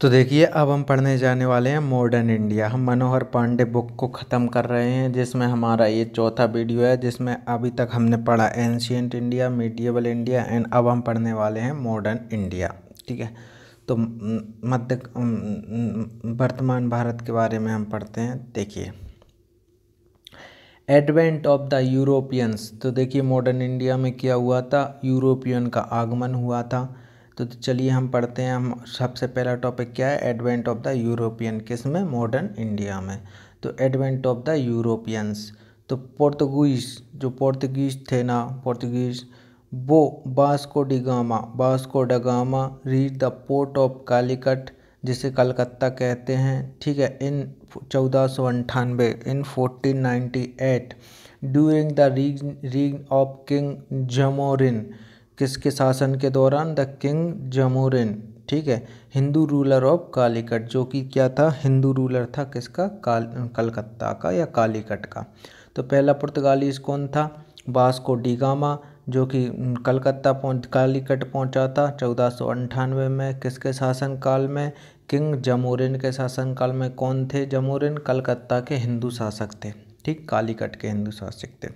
तो देखिए अब हम पढ़ने जाने वाले हैं मॉडर्न इंडिया हम मनोहर पांडे बुक को ख़त्म कर रहे हैं जिसमें हमारा ये चौथा वीडियो है जिसमें अभी तक हमने पढ़ा ancient India medieval India and अब हम पढ़ने वाले हैं मॉडर्न इंडिया ठीक है तो मध्य वर्तमान भारत के बारे में हम पढ़ते हैं देखिए एडवेंट ऑफ द यूरोपियंस तो देखिए मॉडर्न इंडिया में क्या हुआ था यूरोपियन का आगमन हुआ था तो चलिए हम पढ़ते हैं हम सबसे पहला टॉपिक क्या है एडवेंट ऑफ द यूरोपियन किस में मॉडर्न इंडिया में तो एडवेंट ऑफ द यूरोपियंस तो पोर्तुगीज जो पोर्तुगीज थे ना पोर्तुगीज वो Vasco da Gama Vasco da Gama reach the port of Calicut जिसे कलकत्ता कहते हैं ठीक है इन चौदह सौ अंठानवे in fourteen ninety eight during the reign reign of king Zamorin किसके शासन के दौरान द किंग जमूरिन ठीक है हिंदू रूलर ऑफ कालीकट जो कि क्या था हिंदू रूलर था किसका काल कलकत्ता का या कालीकट का तो पहला पुर्तगालीज कौन था बास्को डिगामा जो कि कलकत्ता पहुँच कालीकट पहुँचा था चौदह सौ में किसके शासनकाल में किंग जमूरिन के शासनकाल में कौन थे जमोरिन कलकत्ता के हिंदू शासक थे ठीक कालीकट के हिंदू शासक थे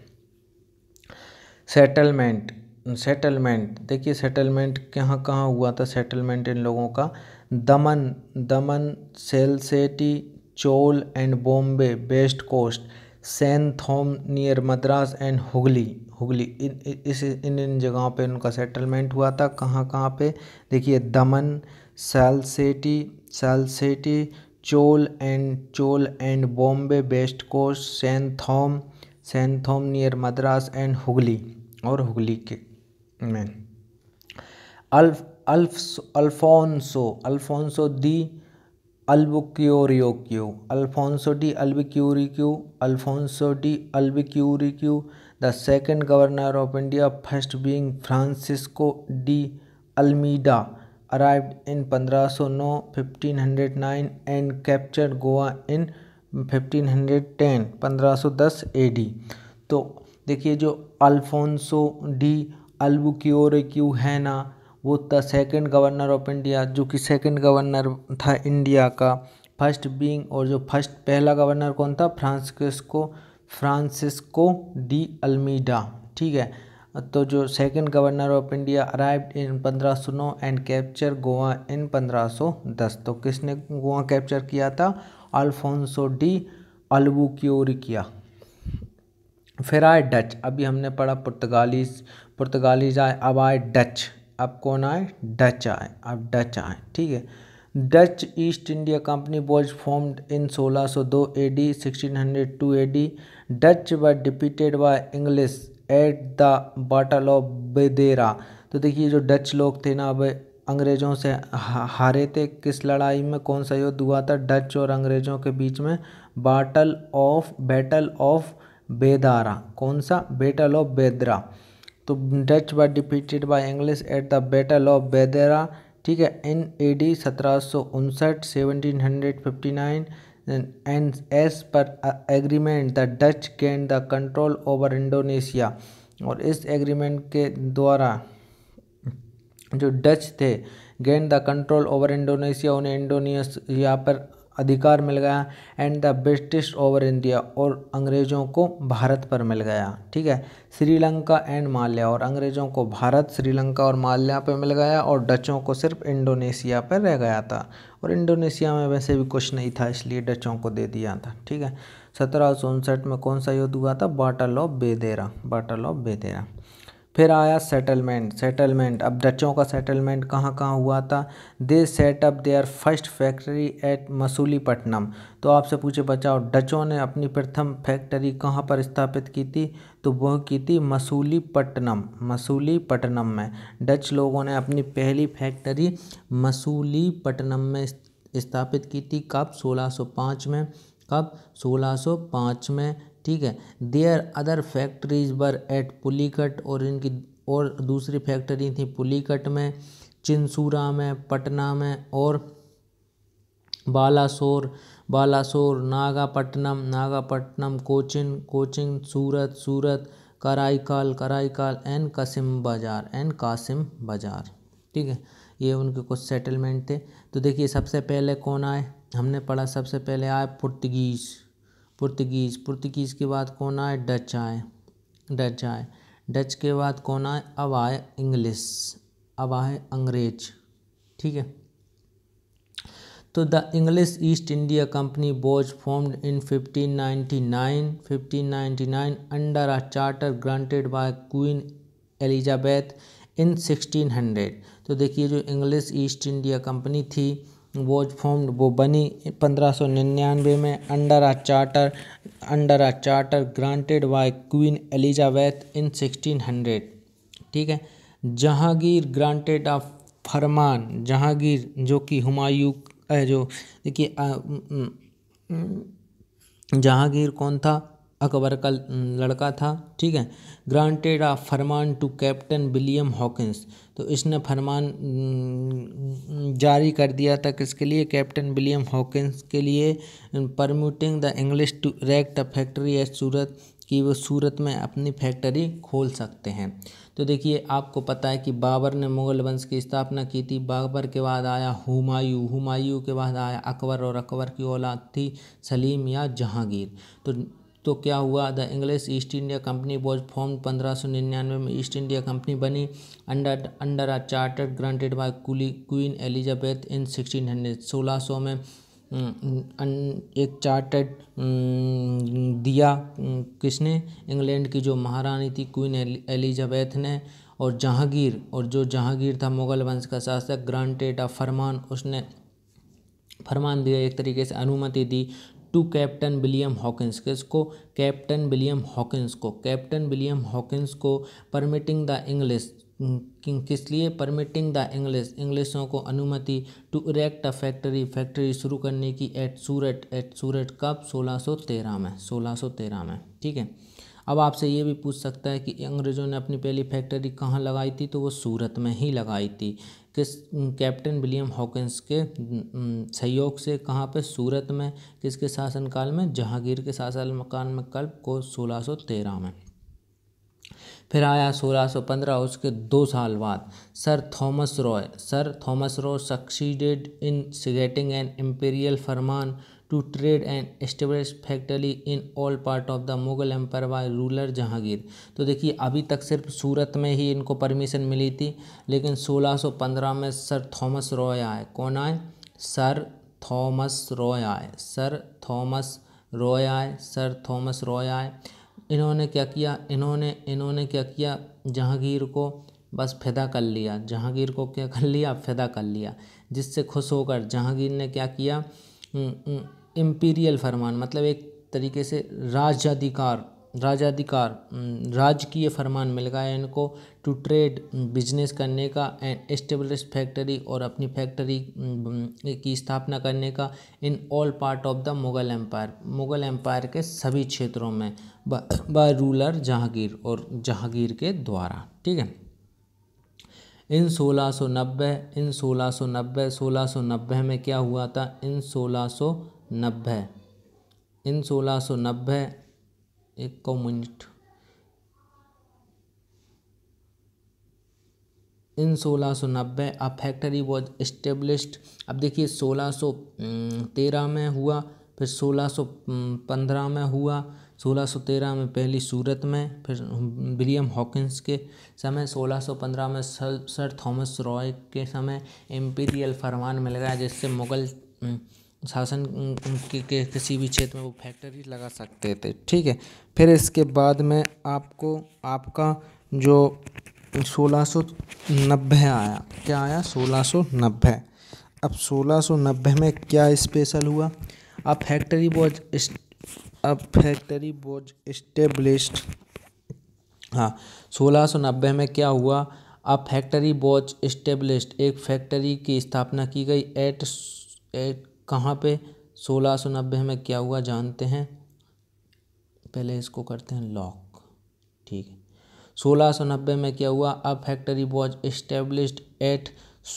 सेटलमेंट सेटलमेंट देखिए सेटलमेंट कहाँ कहाँ हुआ था सेटलमेंट इन लोगों का Daman Daman Salsette Chaul and Bombay west coast Thome near Madras and Hooghly Hooghly in इस इन इन जगहों पे उनका सेटलमेंट हुआ था कहाँ कहाँ पे देखिए दमन सेलसेटी सेलसेटी Chaul and Chola and Bombay west coast Sen थोम near Madras and Hooghly और हुगली के में अल्फ Alfonso Alfonso the अल्बक्योरियोक्यू Alfonso D अल्बिक्यूरिक्यू Alfonso D अल्बिक्यूरिक्यू the second governor of India first being Francisco de Almeida now fifteen 1509 1509 and captured Goa सौ 1510 1510 डी तो देखिए जो अल्फोंसो डी है ना वो था सेकेंड गवर्नर ऑफ इंडिया जो कि सेकेंड गवर्नर था इंडिया का फर्स्ट बींग और जो फर्स्ट पहला गवर्नर कौन था फ्रांसिस्को फ्रांसिस्को डी अल्मीडा ठीक है तो जो second governor of India arrived in पंद्रह सौ नौ एंड कैप्चर गोवा इन पंद्रह दस तो किसने गोवा कैप्चर किया था अल्फोंसो डी अल्बुक्योरिकिया किया फिर आए डच अभी हमने पढ़ा पुर्तगाली पुर्तगालीज आए अब आए डच अब कौन आए डच आए अब डच आए ठीक है Dutch East India company was formed in 1602 AD A D Dutch were defeated by English at the battle of Bedara तो देखिए जो डच लोग थे ना अब अंग्रेज़ों से हारे थे किस लड़ाई में कौन सा युद्ध हुआ था डच और अंग्रेज़ों के बीच में battle of battle of Bedara कौन सा बैटल ऑफ बेदरा तो Dutch were defeated by English at the battle of Bedara ठीक है इन ए डी सत्रह सौ उनसठ seventeen hundred fifty nine and as per agreement the Dutch gained the control over Indonesia और इस एग्रीमेंट के द्वारा जो डच थे gain the control over Indonesia उन्हें इंडोनेशिया पर अधिकार मिल गया and the British over India और अंग्रेज़ों को भारत पर मिल गया ठीक है श्रीलंका एंड माल्या और अंग्रेज़ों को भारत श्रीलंका और माल्या पर मिल गया और डचों को सिर्फ इंडोनेशिया पर रह गया था और इंडोनेशिया में वैसे भी कुछ नहीं था इसलिए डचों को दे दिया था ठीक है सत्रह में कौन सा युद्ध हुआ था battle of Bedara battle of Bedara फिर आया सेटलमेंट सेटलमेंट अब डचों का सेटलमेंट कहाँ कहाँ हुआ था they set up there first factory at Masulipatnam तो आपसे पूछे बचाओ डचों ने अपनी प्रथम फैक्ट्री कहाँ पर स्थापित की थी तो वह की थी मसूलीपट्टनम मसूलीपट्टनम में डच लोगों ने अपनी पहली फैक्ट्री मसूलीपट्टनम में स्थापित की थी कब पाँच में कब पाँच में ठीक है there other factories were at Pulicat और इनकी और दूसरी फैक्ट्री थी पुलिकट में चिंसूरा में पटना में और Balasore Balasore Nagapattinam Nagapattinam Cochin Cochin Surat Surat Karaikal Karaikal and Kasimbazar and Qasim बाज़ार ठीक है ये उनके कुछ सेटलमेंट थे तो देखिए सबसे पहले कौन आए हमने पढ़ा सबसे पहले आए पुर्तगीज़ पुर्तगीज़ पुर्तगीज़ के बाद कौन आए डच आए डच आए डच के बाद कौन आए अब आए इंग्लिस अब आए अंग्रेज ठीक है तो the English East India company was formed in 1599 1599 under a charter granted by queen Elizabeth in 1600 तो देखिए जो इंग्लिश ईस्ट इंडिया कंपनी थी वॉज फॉर्म्ड वो बनी पंद्रह सौ निन्यानवे में under a charter under a charter granted by queen Elizabeth in sixteen hundred ठीक है जहांगीर ग्रांटेड आ फरमान जहांगीर जो कि हुमायूं जो देखिए जहांगीर कौन था अकबर का लड़का था ठीक है ग्रांटेड ऑफ फरमान टू कैप्टन विलियम हॉकिंस तो इसने फरमान जारी कर दिया था किसके लिए कैप्टन विलियम हॉकिंस के लिए permitting the English to erect a factory at Surat कि वो सूरत में अपनी फैक्ट्री खोल सकते हैं तो देखिए आपको पता है कि बाबर ने मुग़ल वंश की स्थापना की थी बाबर के बाद आया हुमायूं हुमायूं के बाद आया अकबर और अकबर की औलाद थी सलीम या जहांगीर तो तो क्या हुआ the English East India company was form निन्यानवे में ईस्ट इंडिया कंपनी बनी under under a charter granted by queen Elizabeth in 1600 सौ में एक चार्टर दिया किसने इंग्लैंड की जो महारानी थी क्वीन एलिजाबेथ ने और जहांगीर और जो जहांगीर था मुगल वंश का शासक ग्रांटेड अ फरमान उसने फरमान दिया एक तरीके से अनुमति दी टू कैप्टन विलियम हॉकिंस किसको कैप्टन विलियम हॉकिंस को कैप्टन विलियम हॉकिंस को परमिटिंग द इंग्लिश किस लिए परमिटिंग द इंग्लिश इंग्लिशों को अनुमति to erect a factory factory शुरू करने की एट सूरत एट सूरत कब 1613 में 1613 में ठीक है अब आपसे ये भी पूछ सकता है कि अंग्रेज़ों ने अपनी पहली फैक्ट्री कहाँ लगाई थी तो वो सूरत में ही लगाई थी किस कैप्टन विलियम हॉकिंस के सहयोग से कहाँ पे सूरत में किसके शासनकाल में जहांगीर के शासन मकान में कल्प को 1613 में फिर आया 1615 उसके दो साल बाद sir Thomas Roe sir Thomas Roe succeeded in securing an imperial फरमान to trade and establish factory in all part of the Mughal empire by ruler Jahangir तो देखिए अभी तक सिर्फ सूरत में ही इनको परमिशन मिली थी लेकिन 1615 में सर थॉमस रॉय आए कौन आए सर थॉमस रॉय आए सर थॉमस रॉय आए सर थॉमस रॉय आए इन्होंने क्या किया इन्होंने इन्होंने क्या किया जहांगीर को बस फिदा कर लिया जहांगीर को क्या कर लिया फिदा कर लिया जिससे खुश होकर जहांगीर ने क्या किया हम्म, हम्म, एम्पीरियल फरमान मतलब एक तरीके से राजाधिकार राजाधिकार राजकीय फरमान मिल गया है इनको टू ट्रेड बिजनेस करने का एंड एस्टेब्लिश फैक्ट्री और अपनी फैक्ट्री की स्थापना करने का in all part of the Mughal empire Mughal empire के सभी क्षेत्रों में बाय रूलर जहांगीर और जहांगीर के द्वारा ठीक है इन 1690 इन 1690 1690 में क्या हुआ था इन नब्बे इन सोलह सौ नब्बे एक मिनट इन सोलह सौ नब्बे अ फैक्ट्री वॉज इस्टेब्लिश्ड अब देखिए सोलह सौ तेरह में हुआ फिर सोलह सौ पंद्रह में हुआ सोलह सौ तेरह में पहली सूरत में फिर विलियम हॉकिंस के समय सोलह सौ पंद्रह में सर सर थॉमस रॉय के समय एम्पीरियल फरमान मिल गया जिससे मुगल शासन के किसी भी क्षेत्र में वो फैक्ट्री लगा सकते थे ठीक है फिर इसके बाद में आपको आपका जो सोलह सौ नब्बे आया क्या आया सोलह सौ नब्बे अब सोलह सौ नब्बे में क्या स्पेशल हुआ अब फैक्ट्री वॉज अब फैक्ट्री वॉज इस्टेब्लिश्ड हाँ सोलह सौ नब्बे में क्या हुआ अब फैक्ट्री वॉज इस्टेब्लिश एक फैक्ट्री की स्थापना की गई एट एट कहाँ पे सोलह सौ नब्बे में क्या हुआ जानते हैं पहले इसको करते हैं लॉक ठीक है सोलह सौ नब्बे में क्या हुआ अब factory was established at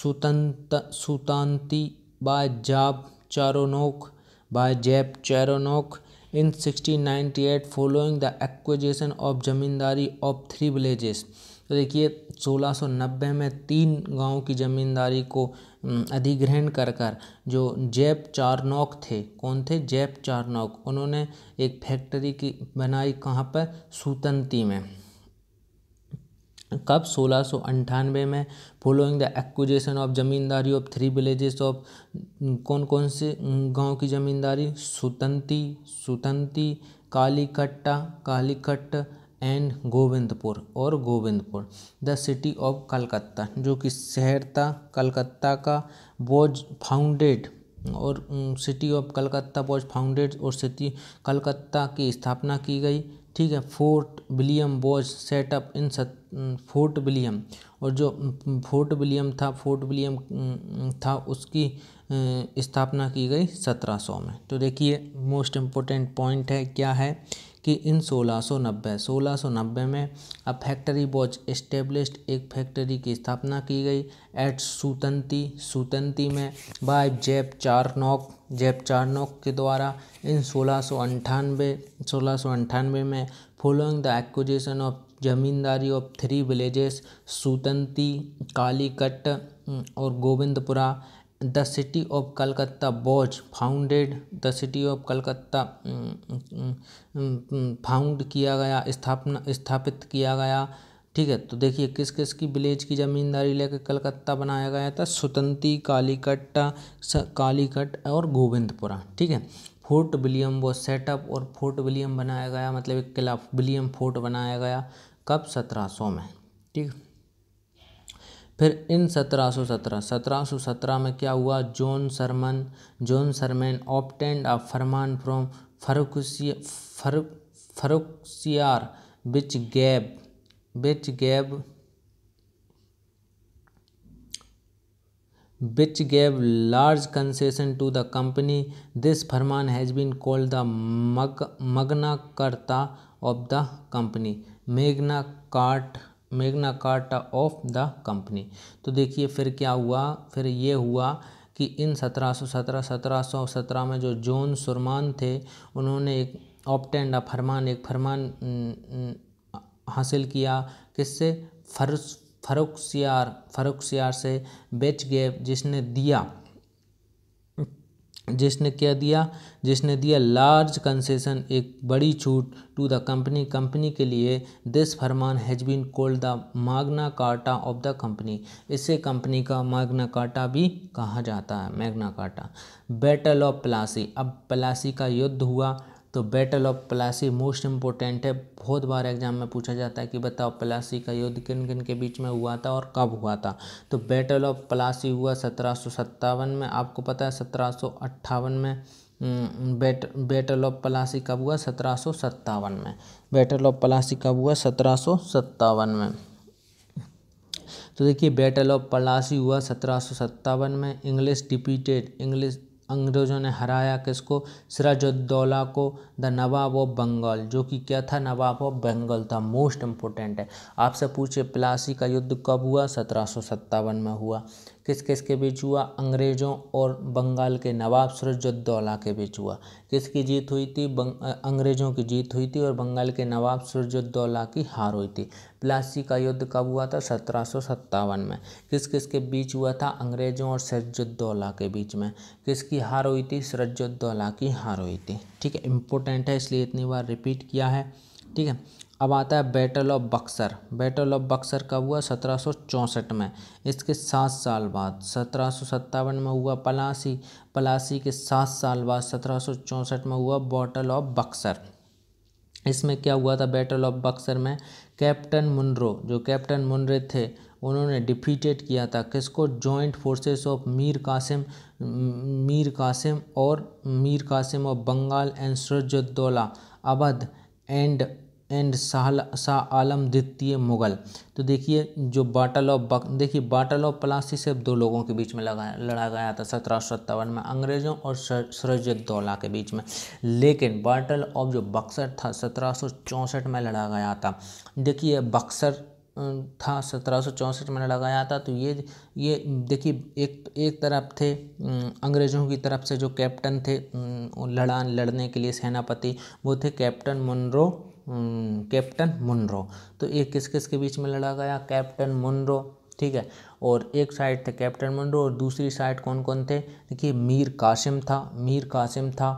Sutanuti Sutanuti by Job Charnock by Job Charnock in 1698 following the acquisition of zamindari of three villages तो देखिए 1690 में तीन गांव की ज़मींदारी को अधिग्रहण कर कर जो जैप चारनौक थे कौन थे जैप चारनौक उन्होंने एक फैक्ट्री की बनाई कहाँ पर सुतंती में कब सोलह में following the acquisition of zamindari of three villages of कौन कौन से गांव की जमींदारी सुतंती सुतंती कालीकट्टा कालीकट्ट एंड गोविंदपुर और Govindpur the city of Calcutta जो कि शहर था कलकत्ता का बोझ फाउंडेड और सिटी ऑफ कलकत्ता बोझ फाउंडेड और सिटी कलकत्ता की स्थापना की गई ठीक है Fort William was set up in Fort William और जो फोर्ट विलियम था फोर्ट विलियम था उसकी स्थापना की गई सत्रह सौ में तो देखिए मोस्ट इम्पोर्टेंट पॉइंट है क्या है कि इन 1690 1690 में अब फैक्ट्री वॉच इस्टेब्लिश्ड एक फैक्ट्री की स्थापना की गई एट सुतंती सुतंती में बाय जेब चारनोक जेब चारनोक के द्वारा इन सोलह सौ में following the acquisition of zamindari of three villages Sutanuti Kalikata और Govindpur the city of Calcutta was founded the city of Calcutta found किया गया स्थापना स्थापित किया गया ठीक है तो देखिए किस किस की विलेज की ज़मींदारी लेकर कलकत्ता बनाया गया था सुतंती कालीकट कालीकट और गोविंदपुरा ठीक है फोर्ट विलियम वो सेटअप और फोर्ट विलियम बनाया गया मतलब एक किला विलियम फोर्ट बनाया गया कब सत्रह सौ में ठीक है फिर इन सत्रह सत्रह सत्रह सौ सौ सत्रह में क्या हुआ John Surman John Surman obtained a फरमान फ्रॉम फरुकसिया फर Farrukhsiyar which gave which gave which gave large concession to the company this फरमान हैज़ बीन कॉल्ड द मग Magna Carta of the company Magna Carta Magna Carta of the company तो देखिए फिर क्या हुआ फिर ये हुआ कि इन 1717 1717 में जो जॉन सुरमान थे उन्होंने एक ऑप्टेंड फरमान एक फरमान हासिल किया किससे फरुस फरुखसियार फरुखसियार से बेच गए जिसने दिया जिसने क्या दिया जिसने दिया लार्ज कंसेशन एक बड़ी छूट टू द कंपनी कंपनी के लिए दिस फरमान has been called the Magna Carta of the company इसे कंपनी का मागना कार्टा भी कहा जाता है Magna Carta battle of Plassey अब प्लासी का युद्ध हुआ तो battle of Plassey most important है बहुत बार एग्जाम में पूछा जाता है कि बताओ प्लासी का युद्ध किन किन के बीच में हुआ था और कब हुआ था तो बैटल ऑफ प्लासी हुआ सत्रह में आपको पता है सत्रह में बैट बैटल ऑफ पलासी कब हुआ सत्रह में बैटल ऑफ प्लासी कब हुआ सत्रह में तो देखिए बैटल ऑफ पलासी हुआ सत्रह में इंग्लिश डिपीटेड इंग्लिश अंग्रेज़ों ने हराया किसको सिराजुद्दौला को द नवाब ऑफ बंगाल जो कि क्या था नवाब ऑफ बंगाल था मोस्ट इम्पोर्टेंट है आपसे पूछे प्लासी का युद्ध कब हुआ सत्रह में हुआ किस किस के बीच हुआ अंग्रेज़ों और बंगाल के नवाब सुरजुद्दौला के बीच हुआ किसकी जीत हुई थी अंग्रेज़ों की जीत हुई थी और बंगाल के नवाब सिराजुद्दौला की हार हुई थी प्लासी का युद्ध कब हुआ था सत्रह सौ सत्तावन में किस किस के बीच हुआ था अंग्रेज़ों और सरजुद्दौला के बीच में किसकी हार हुई थी सरजुद्दौला की हार हुई थी ठीक है इंपॉर्टेंट है इसलिए इतनी बार रिपीट किया है ठीक है अब आता है battle of Buxar battle of Buxar कब हुआ सत्रह में इसके सात साल बाद सत्रह में हुआ पलासी पलासी के सात साल बाद सत्रह में हुआ बॉटल ऑफ बक्सर इसमें क्या हुआ था बैटल ऑफ बक्सर में कैप्टन मुनरो जो कैप्टन मुनरे थे उन्होंने डिफीटेड किया था किसको joint forces of Mir Qasim Mir Qasim और Mir Qasim of Bengal and Shujauddaula Awadh and and Shah Shah Alam द्वितीय मुग़ल तो देखिए जो बाटल ऑफ बक देखिए बाटल ऑफ प्लासी सिर्फ दो लोगों के बीच में लगाया लड़ा गया था सत्रह सत्तावन में अंग्रेज़ों और सिराजुद्दौला के बीच में लेकिन बाटल ऑफ जो बक्सर था सत्रह में लड़ा गया था देखिए बक्सर था सत्रह में लड़ा गया था तो ये ये देखिए एक एक तरफ थे अंग्रेज़ों की तरफ से जो कैप्टन थे लड़ान लड़ने के लिए सेनापति वो थे captain Munro hmm, captain Munro तो ये किस किस के बीच में लड़ा गया कैप्टन मुनरो ठीक है और एक साइड थे कैप्टन मुनरो और दूसरी साइड कौन कौन थे देखिए मीर कासिम था मीर कासिम था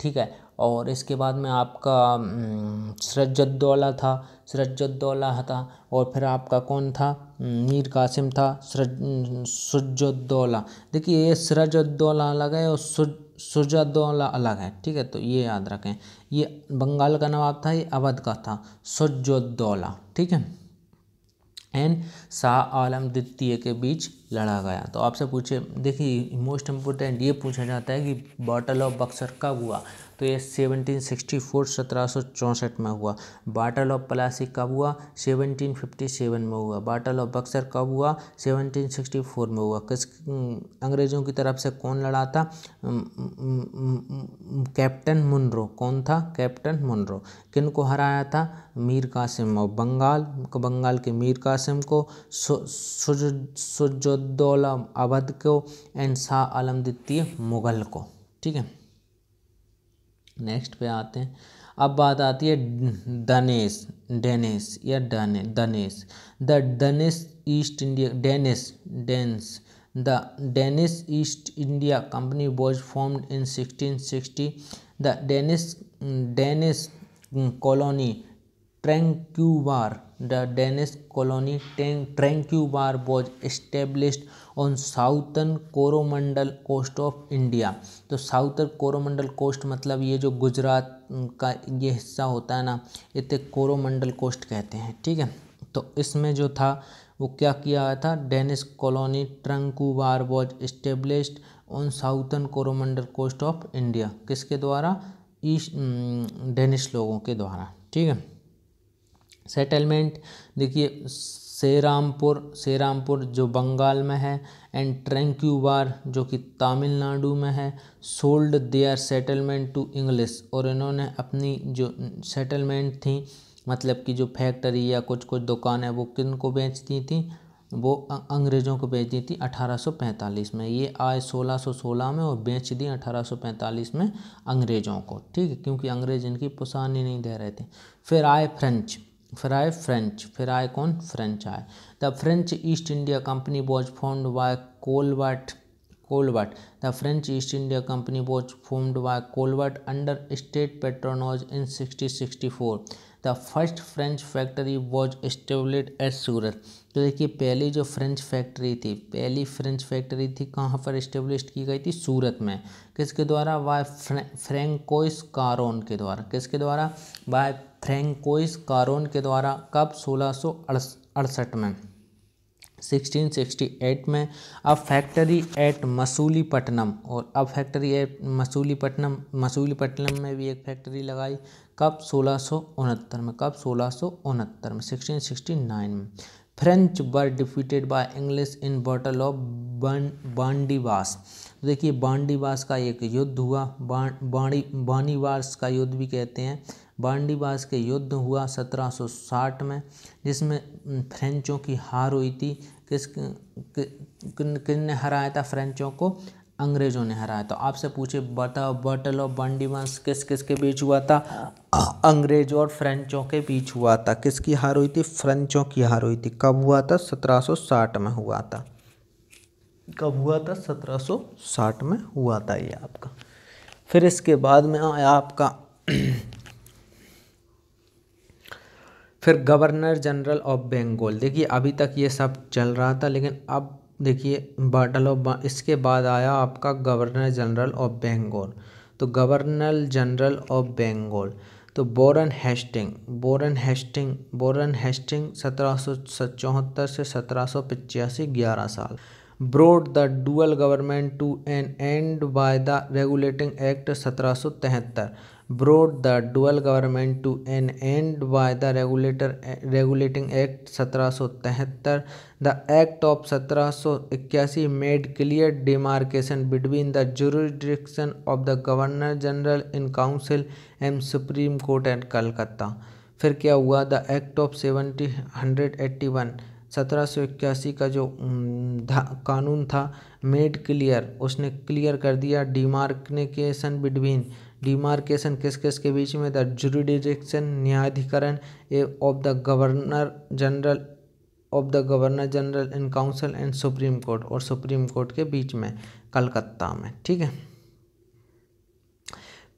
ठीक है और इसके बाद में आपका हम्म, सरजद्दौला था सरजद्दौला था और फिर आपका कौन था हम्म, मीर कासिम था सरजुद्दौला देखिए ये सरजुद्दौला अलग है और सुरजादौला अलग है ठीक है तो ये याद रखें ये बंगाल का नवाब था ये अवध का था सुरजोदौला ठीक है एंड शाह आलम द्वितीय के बीच लड़ा गया तो आपसे पूछे देखिए मोस्ट इम्पोर्टेंट ये पूछा जाता है कि बॉटल ऑफ बक्सर कब हुआ तो ये 1764 1764 में हुआ बाटल ऑफ प्लासी कब हुआ 1757 में हुआ बाटल ऑफ बक्सर कब हुआ 1764 में हुआ किस अंग्रेज़ों की तरफ से कौन लड़ा था कैप्टन मुनरो कौन था कैप्टन मुनरो किन को हराया था मीर कासिम और बंगाल बंगाल के मीर कासिम को सुजुद्दौला अवध को एंड शाह आलम द्वितीय मुग़ल को ठीक है नेक्स्ट पे आते हैं अब बात आती है दनेस डेनिस या Dane Danes the Danes East India Danish Danes the Danish East India company was formed in 1660 the Danish Danish colony Tranquebar the Danish colony Tranquebar was established on southern Coromandel coast of India तो southern Coromandel coast मतलब ये जो गुजरात का ये हिस्सा होता है ना इसे कोरोमंडल कोस्ट कहते हैं ठीक है तो इसमें जो था वो क्या किया गया था Danish colony Tranquebar was established on southern Coromandel coast of India किसके द्वारा ईस्ट डेनिश लोगों के द्वारा ठीक है सेटलमेंट देखिए सेरामपुर सेरामपुर जो बंगाल में है एंड ट्रेंक्यूबार जो कि तमिलनाडु में है sold their settlement to English और इन्होंने अपनी जो सेटलमेंट थी मतलब कि जो फैक्ट्री या कुछ कुछ दुकान है वो किन को बेचती थी वो अंग्रेज़ों को बेच दी थी 1845 में ये आए 1616 में और बेच दी 1845 में अंग्रेज़ों को ठीक है क्योंकि अंग्रेज़ इनकी पुसानी नहीं दे रहे थे फिर आए फ्रेंच फिर आए फ्रेंच फिर आए कौन फ्रेंच आए the French East India company was formed by Colbert Colbert the French East India company was formed by Colbert under state patronage in sixty sixty four the first French factory was established at Surat तो देखिए पहली जो French factory थी पहली French factory थी कहाँ पर establish की गई थी सूरत में किसके द्वारा वाय फ्रेंकोइस कारोन के द्वारा किसके द्वारा बाय फ्रेंकोइस कारोन के द्वारा कब सोलह में 1668 में अब फैक्ट्री एट मसूलीपट्टनम और अब फैक्ट्री एट मसूलीपट्टनम मसूलीपट्टनम में भी एक फैक्ट्री लगाई कब सोलह में कब सोलह में 1669 में French were defeated by English in battle of Wandiwash तो देखिए बाडीवास का एक युद्ध हुआ बानीवास का युद्ध भी कहते हैं बांडीबास के युद्ध हुआ 1760 में जिसमें फ्रेंचों की हार हुई थी किस कि, किन किन ने हराया था फ्रेंचों को अंग्रेजों ने हराया था आपसे पूछे बताओ बटल ऑफ बांडीबास किस किस के बीच हुआ था अंग्रेजों और फ्रेंचों के बीच हुआ था किसकी हार हुई थी फ्रेंचों की हार हुई थी कब हुआ था 1760 में हुआ था कब हुआ था 1760 में हुआ था ये आपका फिर इसके बाद में आया आपका फिर गवर्नर जनरल ऑफ बंगाल देखिए अभी तक ये सब चल रहा था लेकिन अब देखिए बाटल ऑफ इसके बाद आया आपका गवर्नर जनरल ऑफ बंगाल तो गवर्नर जनरल ऑफ बंगाल तो Warren Hastings Warren Hastings Warren Hastings सत्रह सौ चौहत्तर से सत्रह सौ पचासी ग्यारह साल brought the dual government to an end by the regulating act सत्रह सौ तिहत्तर brought the dual government to an end by the regulator regulating act 1773 the act of 1781 made clear demarcation between the jurisdiction of the governor general in council and supreme court at calcutta फिर क्या हुआ the act of seventy hundred eighty one सत्रह सौ इक्यासी का जो कानून था मेड क्लियर उसने क्लियर कर दिया डिमार्कनेकेशन बिटवीन डिमार्केशन किस किस के बीच में द जुरिडिक्शन न्यायाधिकरण of the governor general of the governor general in council and supreme court और सुप्रीम कोर्ट के बीच में कलकत्ता में ठीक है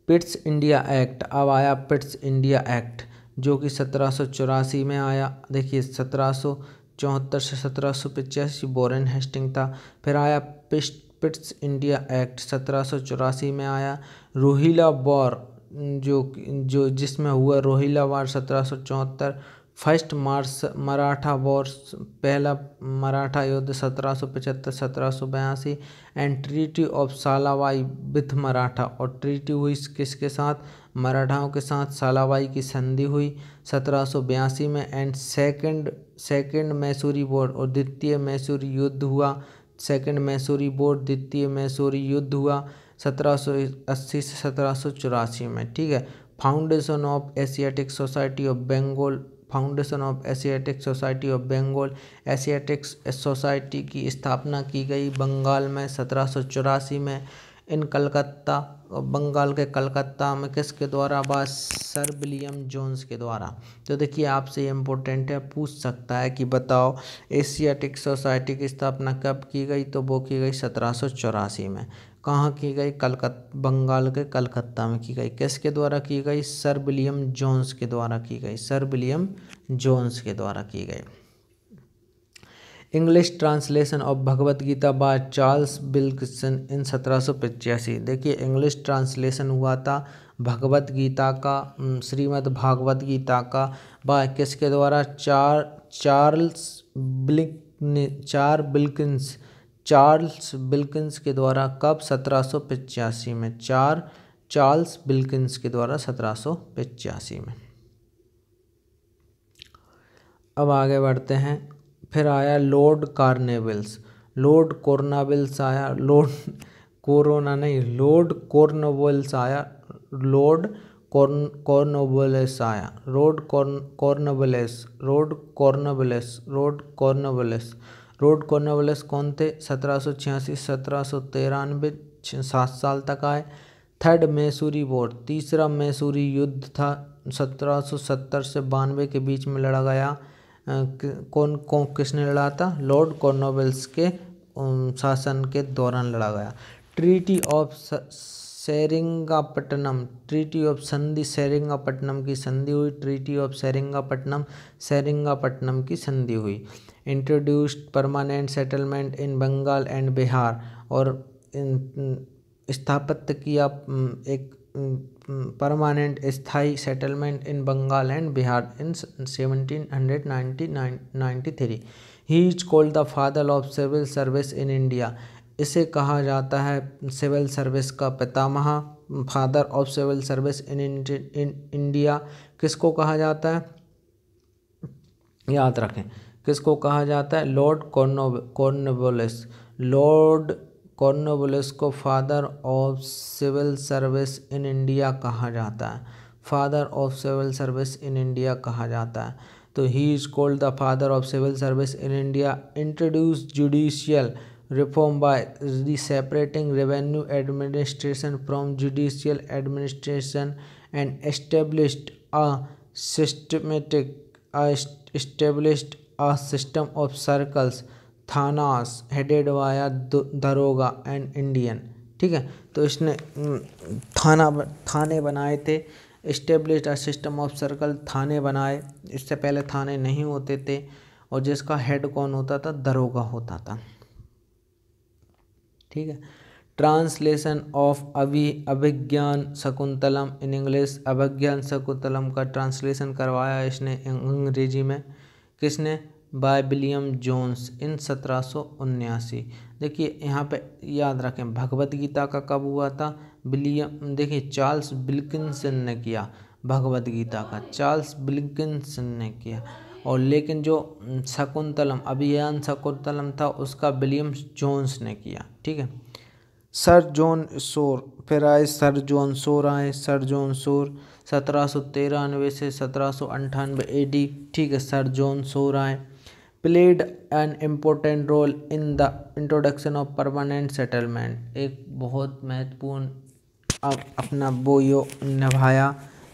पिट्स इंडिया एक्ट अब आया पिट्स इंडिया एक्ट जो कि सत्रह में आया देखिए सत्रह चौहत्तर से सत्रह सौ बोरेन हेस्टिंग था फिर आया पिस्ट स्पिट्स इंडिया एक्ट सत्रह में आया रोहिला वॉर जो जो जिसमें हुआ रोहिला वार सत्रह फर्स्ट मार्स मराठा वॉर पहला मराठा युद्ध सत्रह सौ पचहत्तर सत्रह सौ बयासी and treaty of Salbai with Maratha और ट्रीटी हुई किसके साथ मराठाओं के साथ सालावाई की संधि हुई सत्रह सौ बयासी में and second second Mysore war और द्वितीय मैसूरी युद्ध हुआ सेकेंड मैसूरी बोर्ड द्वितीय मैसूरी युद्ध हुआ 1780 से 1784 में ठीक है foundation of Asiatic society of Bengal foundation of Asiatic society of Bengal Asiatic society की स्थापना की गई बंगाल में सत्रह में इन कलकत्ता और बंगाल के कलकत्ता में किसके द्वारा बस सर विलियम जोन्स के द्वारा तो देखिए आपसे इम्पोर्टेंट है पूछ सकता है कि बताओ एशियाटिक सोसाइटी की स्थापना कब की गई तो वो की गई सत्रह में कहाँ की गई कलकत् बंगाल के कलकत्ता में की गई किसके द्वारा की गई सर विलियम जोन्स के द्वारा की गई सर विलियम जोन्स के द्वारा की गई English translation of Bhagavad Gita by Charles बिल्किसन इन सत्रह देखिए इंग्लिश ट्रांसलेशन हुआ था भगवत गीता का श्रीमद् भागवत गीता का बाय किसके द्वारा चार चार्ल्स बिल्क ने चार बिल्किंस चार्ल्स बिल्किंस के द्वारा कब सत्रह में चार चार्ल्स बिल्किंस के द्वारा सत्रह में अब आगे बढ़ते हैं फिर आया लॉर्ड कार्नेवल्स लॉर्ड कॉर्नावेल्स आया लॉर्ड कोरोना नहीं लॉर्ड कॉर्नोवल्स आया लॉर्ड कॉर्न कॉर्नोवलेस आया lord corn Cornwallis lord Cornwallis lord Cornwallis lord Cornwallis कौन थे सत्रह सौ छियासी सत्रह सौ तिरानवे सात साल तक आए थर्ड मैसूरी वॉर तीसरा मैसूरी युद्ध था सत्रह सौ सत्तर से बानवे के बीच में लड़ा गया कौन कौन किसने लड़ा था लॉर्ड कॉर्नोवेल्स के शासन के दौरान लड़ा गया treaty of Seringapatam treaty of संधि सेरिंगापट्टनम की संधि हुई ट्रीटी ऑफ सेरिंगापट्टनम सेरिंगापट्टनम की संधि हुई introduced permanent settlement in Bengal and Bihar और स्थापित किया एक परमानेंट स्थाई settlement in Bengal and Bihar in seventeen hundred ninety nine he is called the father of civil service in India इसे कहा जाता है सिविल सर्विस का पितामह father of civil service in India किसको कहा जाता है याद रखें किसको कहा जाता है lord corn Cornwallis lord Cornwallis को father of civil service in India कहा जाता है father of civil service in India कहा जाता है तो he is called the father of civil service in India introduced judicial reform by the separating revenue administration from judicial administration and established a systematic established a system of circles thanas headed via daroga and Indian ठीक है तो इसने थाना थाने बनाए थे establish system of circle थाने बनाए इससे पहले थाने नहीं होते थे और जिसका हेड कौन होता था दरोगा होता था ठीक है ट्रांसलेशन ऑफ अवि अभिज्ञान शकुंतलम इन इंग्लिश अभिज्ञान शकुंतलम का ट्रांसलेशन करवाया इसने अंग्रेजी में किसने बाय विलियम जोन्स इन सत्रह देखिए यहाँ पे याद रखें भगवत गीता का कब हुआ था विलियम देखिए चार्ल्स बिल्किनसन ने किया भगवत गीता का चार्ल्स बिल्किनसन ने किया और लेकिन जो शकुंतलम अभियान शकुंतलम था उसका विलियम जोन्स ने किया ठीक है सर जॉन शोर फिर आए सर जॉन शोर आए सर जॉन शोर सत्रह सौ तेरानवे से सत्रह सौ अंठानवे ए डी ठीक है सर जॉन शोर आए played an important role in the introduction of permanent settlement एक बहुत महत्वपूर्ण अब अपना बोयो निभाया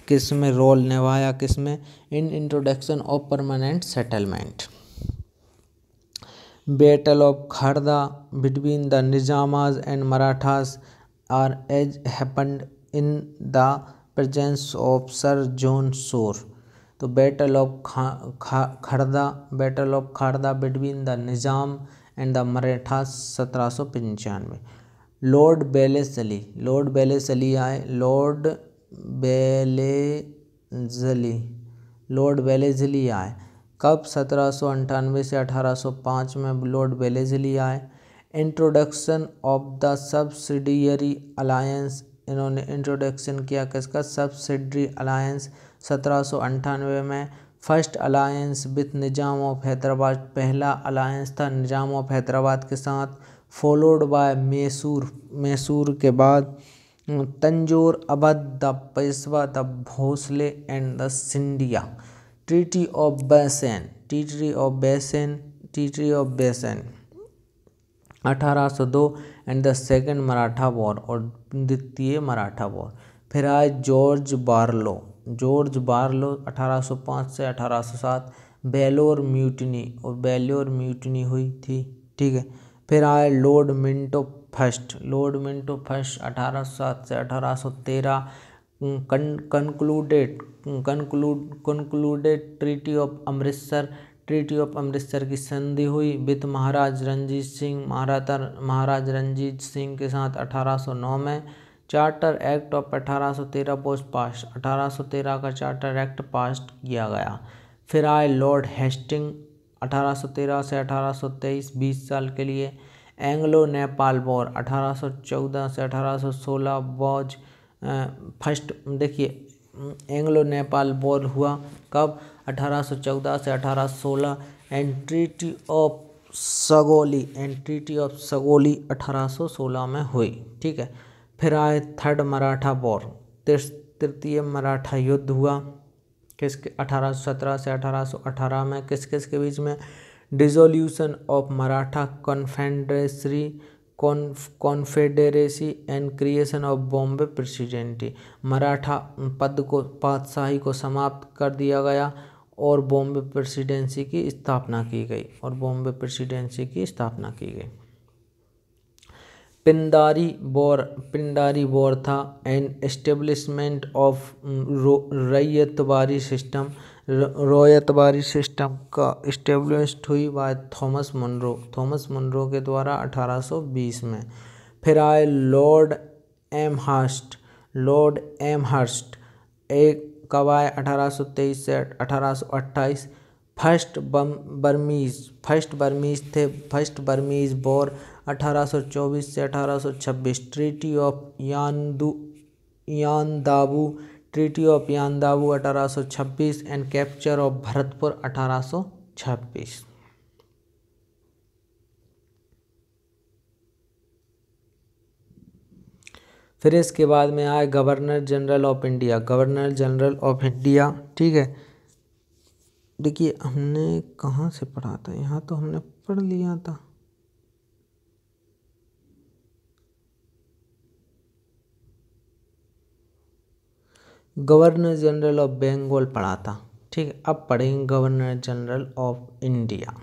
किस में रोल निभाया किस में in introduction of permanent settlement battle of Kharda between the Nizams and Marathas are as happened in the presence of sir John Shore तो बैटल ऑफ खा खा Kharda battle of Kharda between the Nizam and the Maratha सत्रह सौ पंचानवे lord Wellesley lord Wellesley आए lord बेलेजली Lord Wellesley आए कब सत्रह सौ अंठानवे से अठारह सौ पाँच में लॉर्ड बेलेजली आए introduction of the subsidiary alliance इन्होंने इंट्रोडक्शन किया किसका सब्सिडरी अलायंस सत्रह में first alliance with Nizam of Hyderabad पहला अलायंस था निज़ाम ऑफ हैदराबाद के साथ फॉलोड बाय मैसूर मैसूर के बाद Tanjore Awadh the Peshwa the Bhonsle and the Scindia treaty of Bassein treaty of Bassein treaty of Bassein 1802 and the second Maratha war और द्वितीय मराठा वॉर फिर आए जॉर्ज बार्लो जॉर्ज बार्लो 1805 से 1807 बेलोर म्यूटनी और बेलोर म्यूटनी हुई थी ठीक है फिर आए lord Minto first lord Minto first अठारह सात से अठारह सौ तेरह concluded conclude concluded treaty of Amritsar treaty of Amritsar की संधि हुई विद महाराज रंजीत सिंह महाराजा महाराज रंजीत सिंह के साथ 1809 में charter act of 1813 post pass तेरह का चार्टर एक्ट पास किया गया फिर आए लॉर्ड हेस्टिंग 1813 से 1823 20 साल के लिए एंग्लो नेपाल वॉर 1814 से 1816 वॉज फर्स्ट देखिए एंग्लो नेपाल वॉर हुआ कब 1814 से 1816 सोलह treaty of Sagauli and treaty of Sagauli 1816 में हुई ठीक है फिर आए थर्ड मराठा वॉर तृतीय मराठा युद्ध हुआ किस अठारह सौ सत्रह से अठारह सौ अठारह में किस किस के बीच में dissolution of Maratha confederacy confederacy and creation of Bombay presidency Maratha पद को पातशाही को समाप्त कर दिया गया और बॉम्बे प्रेसिडेंसी की स्थापना की गई और बॉम्बे प्रेसिडेंसी की स्थापना की गई पिंडारी वॉर पिंडारी वॉर था an establishment of Ryotwari system Ryotwari system का इस्टेब्लिश हुई by Thomas Munro Thomas Munro के द्वारा 1820 में फिर आए lord Amherst lord Amherst एक कब आए अठारह से 1828 फर्स्ट बम बर्मीज़ फर्स्ट बर्मीज़ थे फर्स्ट बर्मीज़ सौ 1824 से 1826 ट्रीटी ऑफ यानदू Yandabo treaty of Yandabo 1826 and capture of Bharatpur 1826 फिर इसके बाद में आए governor general of India governor general of India ठीक है देखिए हमने कहाँ से पढ़ा था यहाँ तो हमने पढ़ लिया था गवर्नर जनरल ऑफ बंगाल पढ़ा था ठीक है अब पढ़ेंगे गवर्नर जनरल ऑफ इंडिया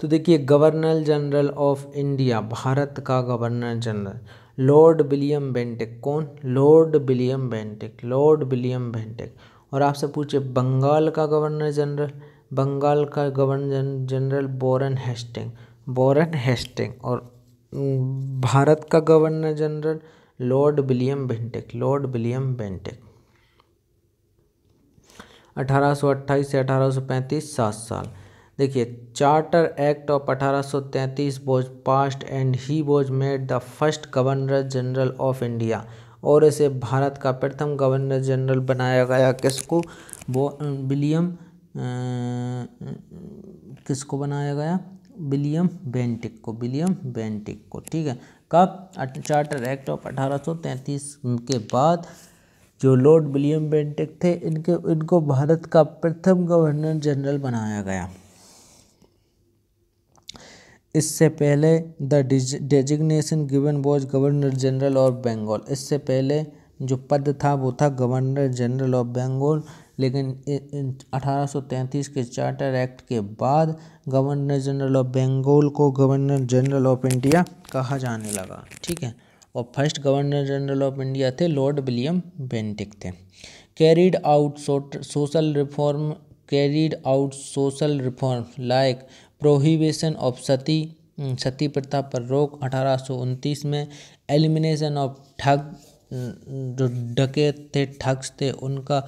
तो देखिए governor general of India Bharat का governor general lord William Bentinck कौन lord William Bentinck lord William Bentinck और आपसे पूछे बंगाल का गवर्नर जनरल बंगाल का governor general Warren Hastings Warren Hastings और भारत का governor general lord William Bentinck lord William Bentinck 1828 से 1835 सात साल देखिए चार्टर एक्ट ऑफ 1833 सौ passed and he was made the first governor general of India और इसे भारत का प्रथम गवर्नर जनरल बनाया गया किसको वो विलियम किसको बनाया गया विलियम बेंटिक को विलियम बेंटिक को ठीक है कब चार्टर एक्ट ऑफ 1833 के बाद जो लॉर्ड विलियम बेंटिक थे इनके इनको भारत का प्रथम गवर्नर जनरल बनाया गया इससे पहले the designation given was governor general of Bengal इससे पहले जो पद था वो था गवर्नर जनरल ऑफ बंगाल लेकिन 1833 के चार्टर एक्ट के बाद गवर्नर जनरल ऑफ बंगाल को गवर्नर जनरल ऑफ इंडिया कहा जाने लगा ठीक है और first governor general of India थे लॉर्ड विलियम बेंटिक थे carried out social reform carried out social reform like prohibition of sati sati प्रथा पर रोक अठारह में एलिमिनेशन ऑफ ठग जो डके थे ठग्स थे उनका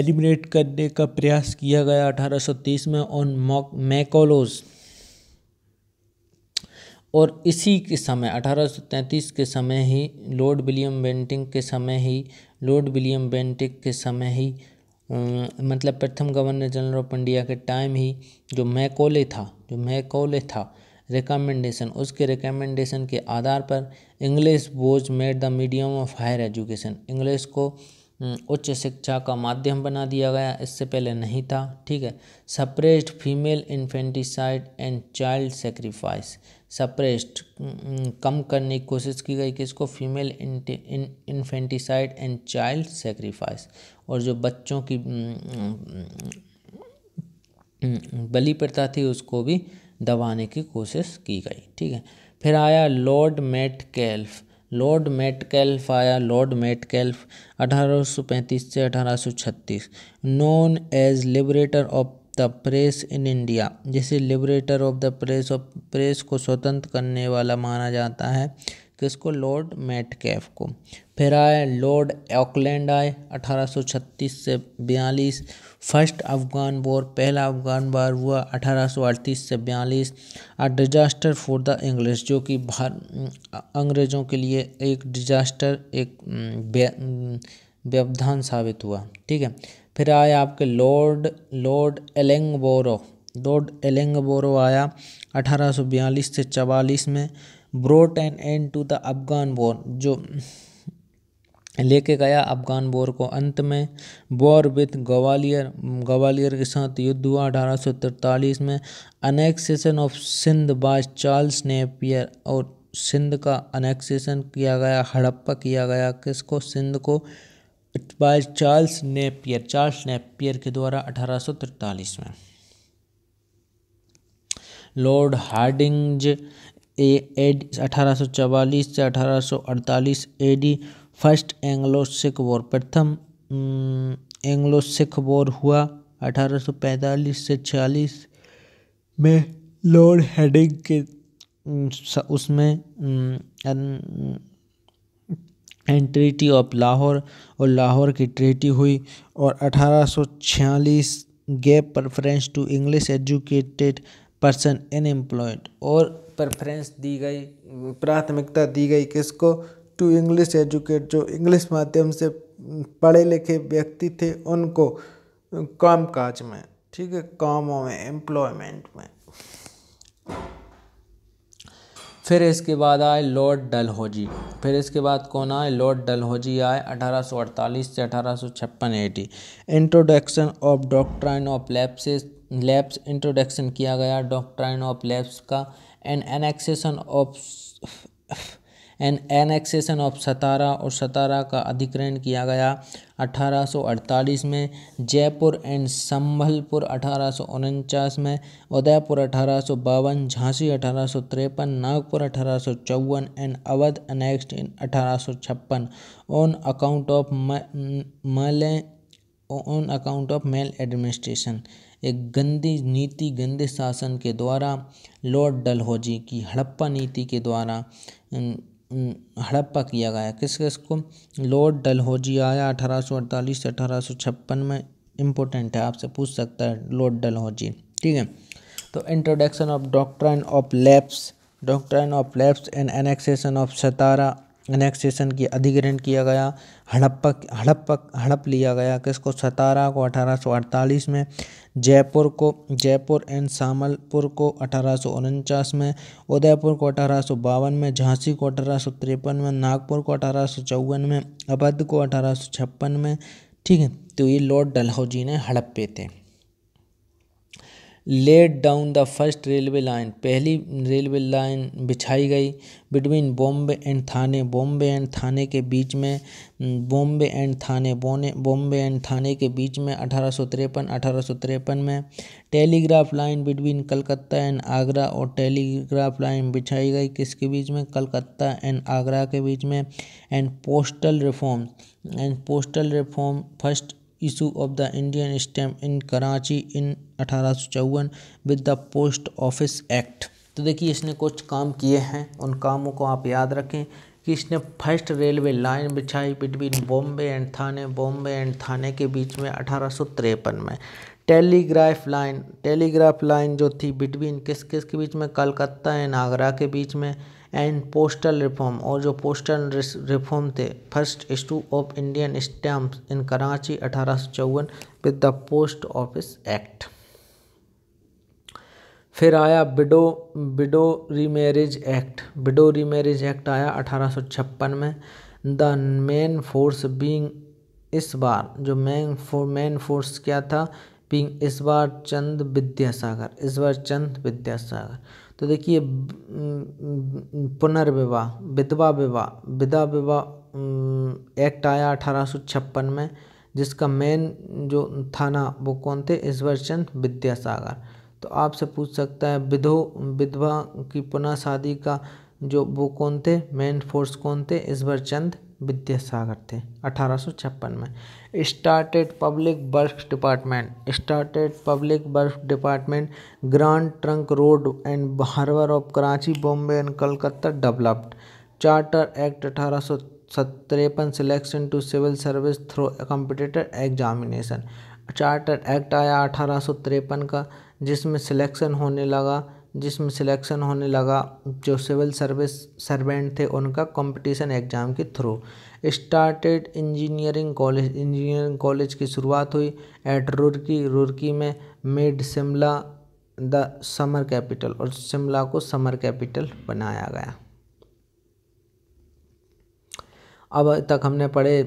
एलिमिनेट करने का प्रयास किया गया 1830 में ऑन मॉक मैकोलोज और इसी के समय 1833 के समय ही लॉर्ड विलियम बेंटिंग के समय ही लॉर्ड विलियम बेंटिंग के समय ही मतलब प्रथम गवर्नर जनरल ऑफ इंडिया के टाइम ही जो मैकोले था जो मैकोले था रिकमेंडेशन उसके रिकमेंडेशन के आधार पर English was made the medium of higher education English को हम्म, उच्च शिक्षा का माध्यम बना दिया गया इससे पहले नहीं था ठीक है suppressed female infanticide and child sacrifice suppressed हम्म, कम करने की कोशिश की गई किसको female infanticide and child sacrifice और जो बच्चों की हम्म, बलि प्रथा थी उसको भी दबाने की कोशिश की गई ठीक है फिर आया lord Metcalfe lord Metcalfe आया लॉर्ड मेटकेल्फ 1835 से 1836 known as liberator of the press in India जिसे liberator of the press of press को स्वतंत्र करने वाला माना जाता है किसको लॉर्ड मेटकेफ को फिर आए लॉर्ड ऑकलैंड आए 1836 से बयालीस फर्स्ट अफगान वॉर पहला अफगान वार हुआ अठारह से बयालीस a disaster for the English जो कि अंग्रेज़ों के लिए एक डिजास्टर एक व्यवधान साबित हुआ ठीक है फिर आए आपके lord lord Ellenborough lord Ellenborough आया 1842 से 44 में brought and and to the Afghan war जो लेके गया अफ़गान बोर को अंत में बोर विद ग्वालियर ग्वालियर के साथ युद्ध हुआ अठारह सौ तिरतालीस में annexation of Sindh by Charles Napier और सिंध का अनेक्सेशन किया गया हड़प्पा किया गया किसको सिंध को by Charles Napier Charles Napier के द्वारा अठारह में लॉर्ड हार्डिंग ए एड अठारह से अठारह सौ अड़तालीस AD first Anglo Sikh war प्रथम एंग्लो सिख वॉर हुआ 1845 से 46 में लॉर्ड हेडिंग के उसमें एंड ट्रीटी ऑफ लाहौर और लाहौर की ट्रीटी हुई और 1846 gave preference to English educated person unemployed और प्रेफरेंस दी गई प्राथमिकता दी गई किसको टू इंग्लिश एजुकेट जो इंग्लिश माध्यम से पढ़े लिखे व्यक्ति थे उनको काम काज में ठीक है कामों में एम्प्लॉयमेंट में फिर इसके बाद आए लॉर्ड डलहौजी फिर इसके बाद कौन आए लॉर्ड डलहौजी आए 1848 से अठारह सौ छप्पन AD introduction of doctrine of lapse lapse introduction किया गया डॉक्ट्राइन ऑफ लैब्स का and annexation of and annexation of Satara और सतारा का अधिग्रहण किया गया 1848 में जयपुर एंड संभलपुर अठारह में उदयपुर अठारह झांसी अठारह नागपुर अठारह एंड अवध अनेक्स्ट इन अठारह ऑन अकाउंट ऑफ मले on account of maladministration एक गंदी नीति गंदे शासन के द्वारा लॉर्ड डलहौजी की हड़प्पा नीति के द्वारा हड़प्पा किया गया किस किस को लॉर्ड डलहौजी आया अठारह सौ अड़तालीस से अठारह सौ छप्पन में इम्पोर्टेंट है आपसे पूछ सकता है लॉर्ड डलहौजी ठीक है तो introduction of doctrine of lapse doctrine of lapse and annexation of Satara annexation की अधिग्रहण किया गया हड़प्पा हड़प्पा हड़प लिया गया किसको सतारा को अठारह में जयपुर को जयपुर एंड सामलपुर को अठारह में उदयपुर को अठारह में झांसी को अठारह में नागपुर को अठारह में अवध को अठारह में ठीक है तो ये लॉर्ड डलहौजी ने हड़प्पे थे laid down the first railway line पहली रेलवे लाइन बिछाई गई between Bombay and Thane Bombay and Thane के बीच में बॉम्बे एंड थाने बोने बॉम्बे एंड थाने के बीच में अठारह सौ तिरपन अठारह सौ तिरपन में telegraph line between Calcutta and Agra और टेलीग्राफ लाइन बिछाई गई किसके बीच में कलकत्ता एंड आगरा के बीच में and postal reform and postal reform first issue of the Indian stamp in Karachi in अठारह with the post office act तो देखिए इसने कुछ काम किए हैं उन कामों को आप याद रखें कि इसने फर्स्ट रेलवे लाइन बिछाई between Bombay and Thane Bombay and Thane के बीच में अठारह में टेलीग्राफ लाइन टेलीग्राफ लाइन जो थी बिटवीन किस किस के बीच में कलकत्ता एंड आगरा के बीच में एंड पोस्टल रिफॉर्म और जो पोस्टल रिफॉर्म थे फर्स्ट स्टू of Indian stamp in Karachi अठारह with the post office act फिर आया widow widow remarriage act widow remarriage act आया अठारह में द मेन फोर्स बींग इस बार जो मेन फोर मेन फोर्स क्या था बींग इस बार चंद विद्यासागर इस बार चंद विद्यासागर तो देखिए पुनर्विवाह विधवा विवाह विधा विवाह एक्ट आया अठारह में जिसका मेन जो था ना वो कौन थे ईश्वरचंद विद्यासागर तो आपसे पूछ सकता है विधो विधवा की पुनः शादी का जो वो कौन थे मेन फोर्स कौन थे ईश्वरचंद विद्यासागर थे अठारह में started public work department started public work department grand trunk road and harbour of Karachi Bombay and Calcutta developed charter act अठारह सौ तिरपन selection to civil service through competitive examination charter act आया अठारह सौ तिरपन का जिसमें सिलेक्शन होने लगा जिसमें सिलेक्शन होने लगा जो सिविल सर्विस सर्वेंट थे उनका कंपटीशन एग्ज़ाम के through started engineering college engineering college की शुरुआत हुई एट रुर्की रुर्की में made Shimla the summer capital और शिमला को समर कैपिटल बनाया गया अब तक हमने पढ़े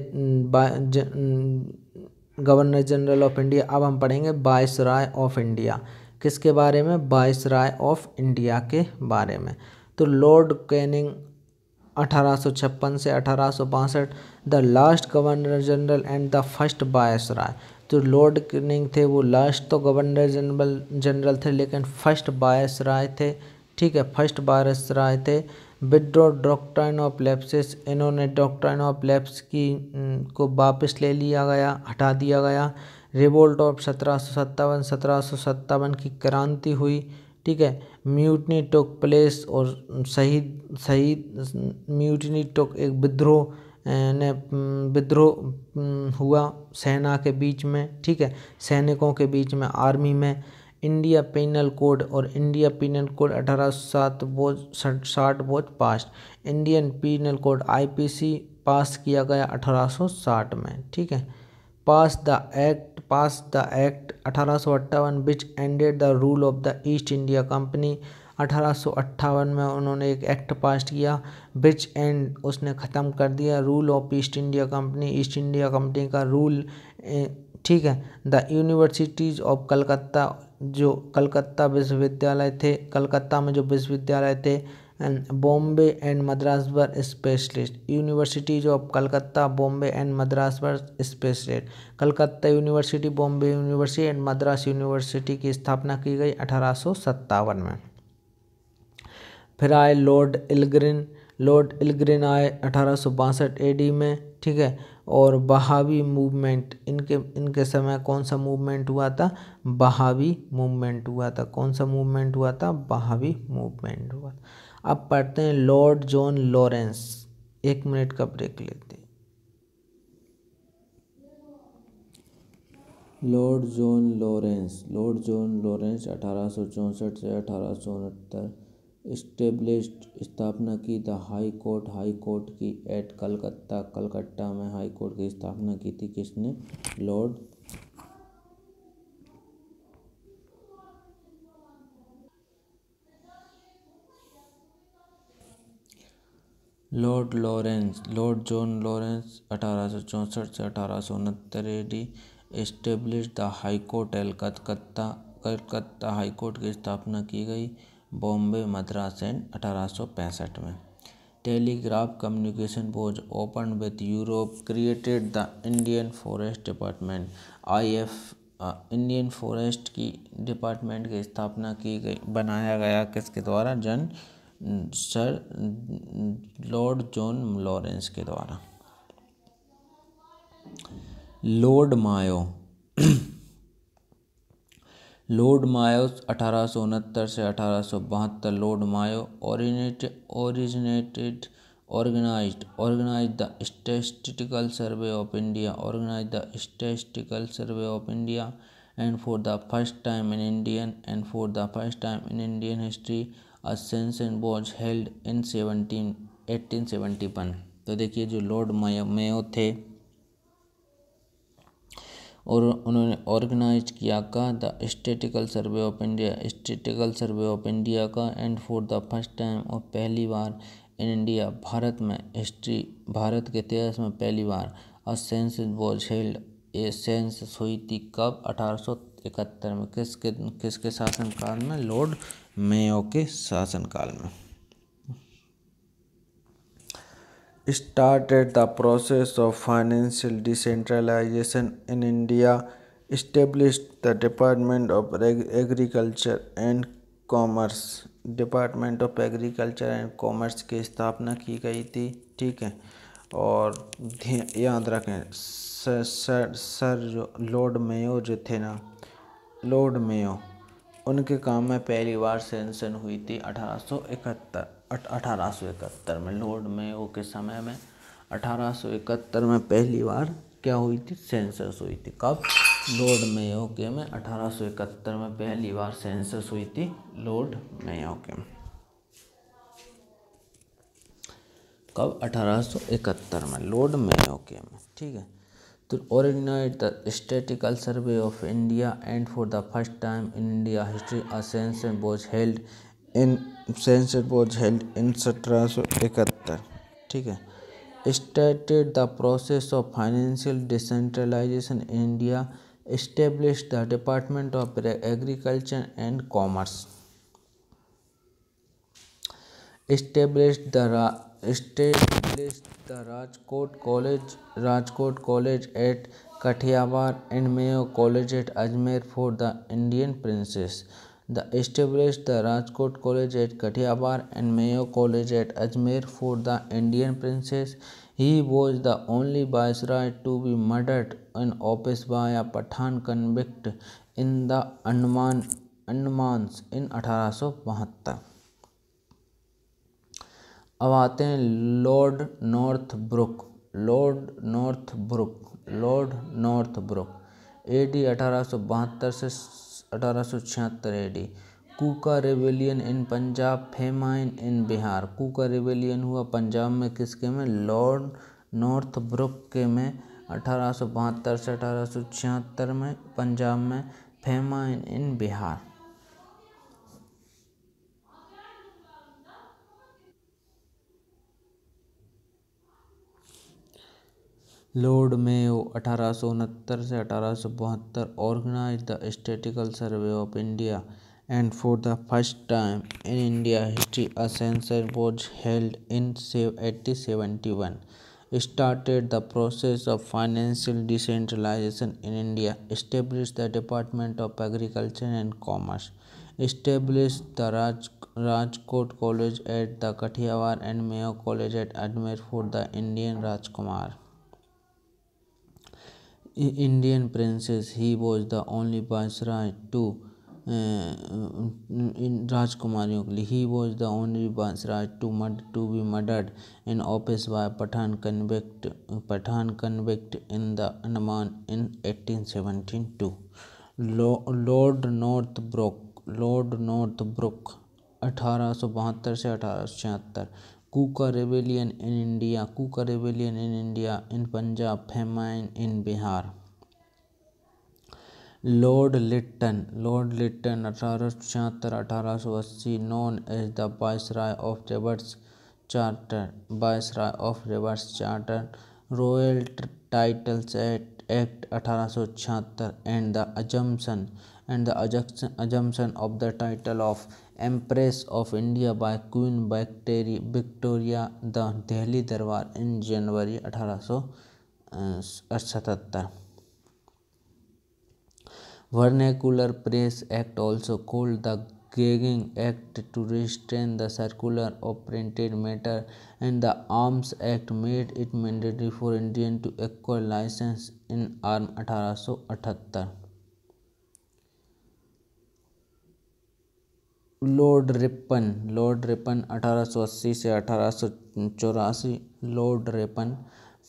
गवर्नर जनरल ऑफ इंडिया अब हम पढ़ेंगे बाइस राय ऑफ इंडिया किसके बारे में बाइस राय ऑफ इंडिया के बारे में तो लॉर्ड कैनिंग अठारह से अठारह the last governor general and the first viceroy जो लॉर्ड किनिंग थे वो लास्ट तो गवर्नर जनरल जनरल थे लेकिन फर्स्ट बायस राय थे ठीक है फर्स्ट बायस राय थे विड्रो डॉक्ट्राइन ऑफ लेप्सिस इन्होंने डॉक्ट्राइन ऑफ लेप्स की को वापस ले लिया गया हटा दिया गया रिवोल्ट ऑफ सत्रह सौ सत्तावन सत्रह सौ सत्तावन की क्रांति हुई ठीक है म्यूटनी टोक प्लेस और शहीद शहीद म्यूटनी टोक एक विद्रोह ने विद्रोह हुआ सेना के बीच में ठीक है सैनिकों के बीच में आर्मी में इंडिया पिनल कोड और इंडिया पिनल कोड अठारह सौ सात बोझ साठ बोज pass Indian penal code IPC pass किया गया अठारह सौ साठ में ठीक है pass the act pass the act अठारह which ended the rule of the East India company अठारह में उन्होंने एक एक्ट पास किया बिच एंड उसने ख़त्म कर दिया rule of East India company East India company का रूल ठीक है द यूनिवर्सिटीज़ ऑफ कलकत्ता जो कलकत्ता विश्वविद्यालय थे कलकत्ता में जो विश्वविद्यालय थे एंड बॉम्बे एंड मद्रास पर specialist universities of Calcutta Bombay and Madras पर specialist Calcutta university Bombay university and Madras university की स्थापना की गई अठारह में फिर आए लॉर्ड इलग्रिन लॉर्ड इलग्रिन आए अठारह सौ में ठीक है और बहावी मूवमेंट इनके इनके समय कौन सा मूवमेंट हुआ था बहावी मूवमेंट हुआ था कौन सा मूवमेंट हुआ था बहावी मूवमेंट हुआ था अब पढ़ते हैं लॉर्ड जॉन लॉरेंस एक मिनट का ब्रेक लेते हैं lord John Lawrence lord John Lawrence अठारह से अठारह इस्टेब्लिश्ड स्थापना की the high court high court की एट कलकत्ता कलकत्ता में हाई कोर्ट की स्थापना की थी किसने lord lord Lawrence lord John Lawrence अठारह से अठारह सौ उनहत्तर AD establish the high court एल कलकत्ता कलकत्ता हाई कोर्ट की स्थापना की गई बॉम्बे मद्रास एंड अठारह में telegraph communication board open with Europe created the Indian forest department I F Indian forest की डिपार्टमेंट की स्थापना की गई बनाया गया किसके द्वारा जन सर लॉर्ड जॉन लॉरेंस के द्वारा लॉर्ड मायो लोड मायो अठारह से अठारह lord Mayo originate originated organise organise the statistical survey of India organise the statistical survey of India and for the first time in Indian and for the first time in Indian history a census and was held in seventeen eighteen seventy one तो देखिए जो Lord मायो Mayo थे और उन्होंने organise किया का the statistical survey of India statistical survey of India का and for the first time और पहली बार इन इंडिया भारत में हिस्ट्री भारत के इतिहास में पहली बार और census was held a census हुई थी कब अठारह में किसके किसके शासनकाल में लॉर्ड मेयो के शासनकाल में started the process of financial decentralization in India, established the Department of Agriculture and Commerce, department of agriculture and commerce की स्थापना की गई थी ठीक है और याद रखें सर सर सर जो लॉर्ड मेयो जो थे ना लॉर्ड मेयो उनके काम में पहली बार सेंसन हुई थी अठारह सौ इकहत्तर अठारह सौ इकहत्तर में लॉर्ड मेयो के समय में अठारह इकहत्तर में पहली बार क्या हुई थी सेंसस हुई थी कब लॉर्ड मेयो के में अठारह सौ इकहत्तर में पहली बार सेंसस हुई थी लॉर्ड मेयो के में कब अठारह सौ इकहत्तर में लॉर्ड मेयो के में ठीक है तो originate the statistical survey of India and for the first time in India history a census was held in census was held in सत्रह ठीक है started the process of financial decentralisation India establish the department of agriculture and commerce establish the establish the Rajkot college Rajkot college at Kathiawar and Mayo college at Ajmer for the Indian princes The established the Rajkot College at Kathiawar and Mayo College at Ajmer for the Indian princess. He was the only viceroy to be murdered in office by a Pathan convict in the Andaman Andamans in अठारह अब आते हैं lord Northbrook Lord Northbrook Lord Northbrook A D अठारह से अठारह सौ छिहत्तर Kuka rebellion in Punjab famine in Bihar Kuka rebellion हुआ पंजाब में किसके में लॉर्ड नॉर्थ ब्रुक के में अठारह सौ बहत्तर से अठारह सौ छिहत्तर में पंजाब में famine in Bihar Lord Mayo अठारह से अठारह organise the statistical survey of India and for the first time in India history a census was held in seven eighty seventy one started the process of financial decentralisation in India establish the department of agriculture and commerce establish the Raj Rajkot college at the Kathiawar and Mayo college at Ajmer for the Indian rajkumar Indian princes he was the only viceroy to इन राजकुमारियों के लिए he was the only Raj to murder to be murdered in office by Pathan convict Pathan convict in the Andaman in eighteen seventeen two Lord Northbrook Lord Northbrook अठारह सौ बहत्तर से अठारह सौ छिहत्तर Kuka rebellion in India Kuka rebellion in India in Punjab famine in Bihar Lord Lytton Lord Lytton अठारह सौ छिहत्तर अठारह सौ अस्सी नॉन एज द राय ऑफ रिवर्स चार्टर राय of rivers charter royal titles act act अठारह सौ छिहत्तर and the assumption and the assumption of the title of empress of India by queen बैक्टेरी Victoria the Delhi darbar in January अठारह vernacular press act also called the gagging act to restrain the circular of printed matter and the arms act made it mandatory for Indian to acquire licence in arm अठारह सौ अठहत्तर Lord Ripon Lord Ripon 1880 से अठारह Lord Ripon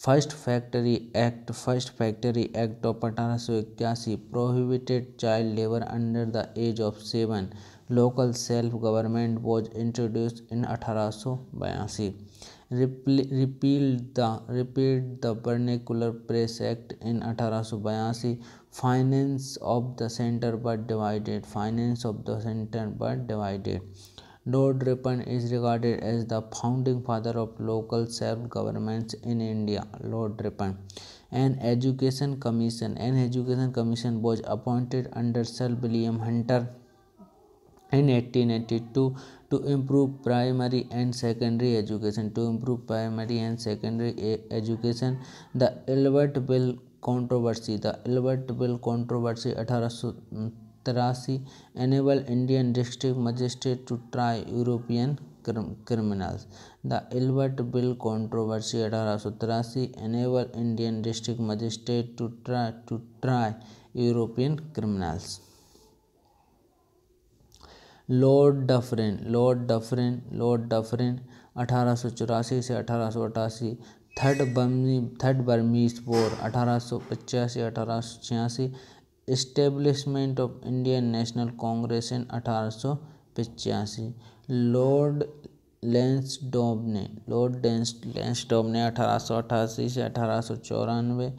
first factory act first factory act of अठारह सौ इक्यासी prohibited child labour under the age of seven local self government was introduce in अठारह सौ बयासी repeal the repeal the vernacular press act in अठारह सौ बयासी finance of the center but divided finance of the center but divided Lord Ripon is regarded as the founding father of local self governments in India. Lord Ripon. An education commission. An education commission was appointed under Sir William Hunter in 1882 to improve primary and secondary education. To improve primary and secondary education, the Albert Bill controversy the Albert bill controversy अठारह सौ enable Indian district magistrate to try European criminals the Albert bill controversy अठारह सौ तिरासी enable Indian district magistrate to try to try European criminals Lord Dufferin Lord Dufferin Lord Dufferin अठारह सौ चौरासी से अठारह सौ अठासी थर्ड बर्मी थर्ड बर्मीज वॉर अठारह सौ पचासी अठारह सौ छियासी establishment of Indian national Congress in अठारह सौ पचासी डॉब ने लॉर्ड डॉब ने अठारह सौ अठासी से अठारह सौ चौरानवे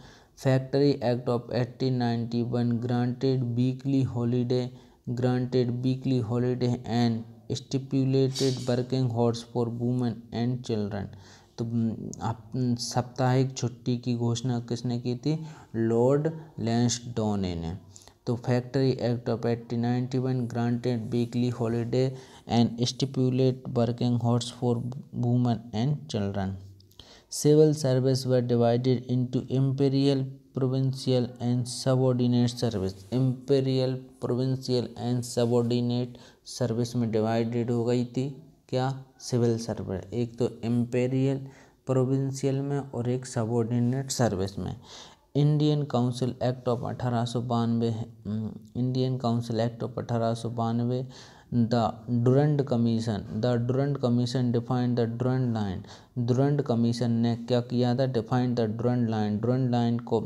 factory act of 1891 granted weekly holiday granted weekly holiday and stipulated working hours for women and children तो आप साप्ताहिक छुट्टी की घोषणा किसने की थी लॉर्ड डोने ने तो factory act of eighteen ninety one granted weekly holiday and stipulate working hours for women and children civil service व divided into imperial provincial and subordinate service imperial provincial and subordinate service में डिवाइडेड हो गई थी क्या civil service एक तो empirical provincial में और एक सबॉर्डिनेट सर्विस में इंडियन काउंसिल एक्ट ऑफ अठारह सौ बानवे इंडियन काउंसिल एक्ट ऑफ अठारह सौ बानवे the Durand commission the Durand Commission defined the Durand Line. Durand Commission ने क्या किया था define the Durand Line. Durand Line को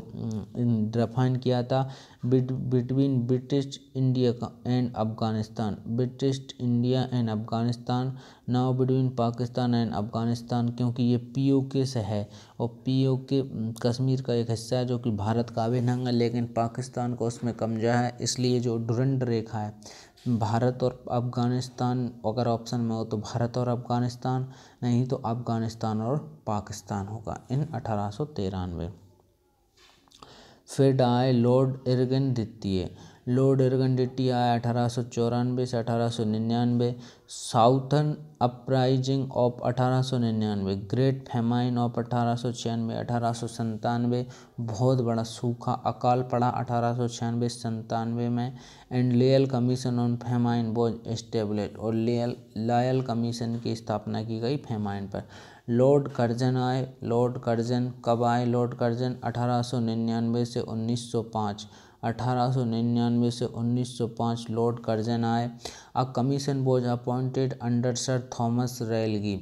डिफाइन किया था between British India and Afghanistan British India and Afghanistan now between Pakistan and Afghanistan क्योंकि ये पी ओ के से है और पी ओ के कश्मीर का एक हिस्सा है जो कि भारत का भी नंग है लेकिन पाकिस्तान को उसमें कमजा है इसलिए जो डुरंड रेखा है भारत और अफ़गानिस्तान अगर ऑप्शन में हो तो भारत और अफ़गानिस्तान नहीं तो अफ़गानिस्तान और पाकिस्तान होगा इन अठारह सौ तिरानवे फिर आए लॉर्ड इर्गन द्वितीय लॉर्ड डिटी आया अठारह सौ चौरानवे से अठारह सौ निन्यानवे साउथन अपराइजिंग ऑफ अठारह सौ निन्यानवे ग्रेट फेमाइन ऑफ अठारह सौ छियानवे अठारह सौ संतानवे बहुत बड़ा सूखा अकाल पड़ा अठारह सौ छियानवे संतानवे में and Lyall commission on famine was establish और लेयल लायल कमीशन की स्थापना की गई फेमाइन पर लॉर्ड कर्जन आए लॉर्ड कर्जन कब आए लॉर्ड कर्जन अठारह सौ निन्यानवे से उन्नीस सौ पाँच 1899 से 1905 लॉर्ड कर्जन आए a commission was appointed under sir Thomas Raleigh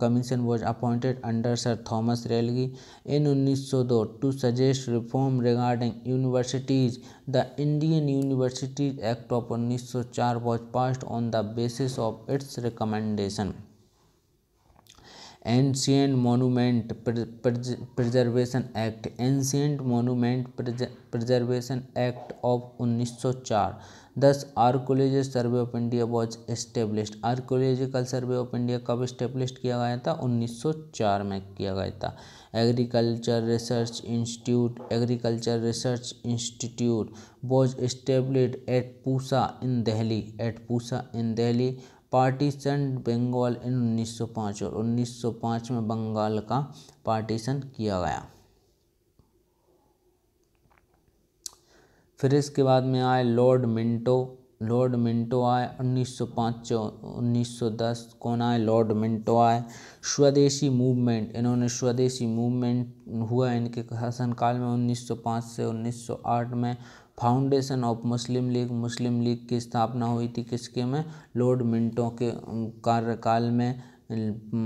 commission was appointed under sir Thomas Raleigh in 1902 to suggest reform regarding universities the Indian universities act of 1904 was passed on the basis of its recommendation ancient monument preservation act ancient monument preservation act of 1904 this archaeology survey of India was established archaeological survey of India कब establish किया गया था 1904 में किया गया था agriculture research institute agriculture research institute was established at Pusa in Delhi at Pusa in Delhi partition Bengal in 1905 और 1905 में बंगाल का पार्टीशन किया गया फिर इसके बाद में आए लॉर्ड मिंटो लॉर्ड मिंटो आए 1905 1910 कौन आए लॉर्ड मिंटो आए स्वदेशी मूवमेंट इन्होंने स्वदेशी मूवमेंट हुआ इनके शासनकाल में 1905 से 1908 में फाउंडेशन ऑफ मुस्लिम लीग मुस्लिम लीग की स्थापना हुई थी किसके में लॉर्ड मिंटो के कार्यकाल में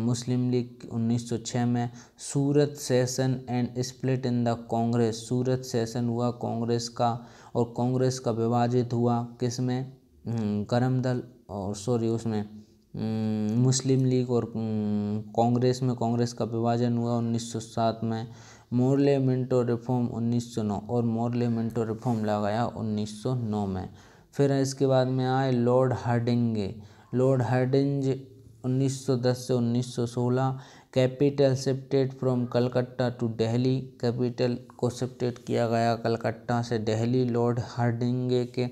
मुस्लिम लीग 1906 में Surat session and split in the Congress Surat session हुआ कांग्रेस का और कांग्रेस का विभाजित हुआ किसमें करम दल और सॉरी उसमें मुस्लिम लीग और कांग्रेस में कांग्रेस का विभाजन हुआ 1907 में मोरले मिंटो रिफॉर्म 1909 और मोरले मिंटो रिफॉर्म लगाया 1909 में फिर इसके बाद में आए लॉर्ड हार्डिंगे लॉर्ड सौ 1910 से 1916 capital shifted from Calcutta to Delhi capital को शिफ्टेड किया गया कलकत्ता से दिल्ली लॉर्ड हार्डिंगे के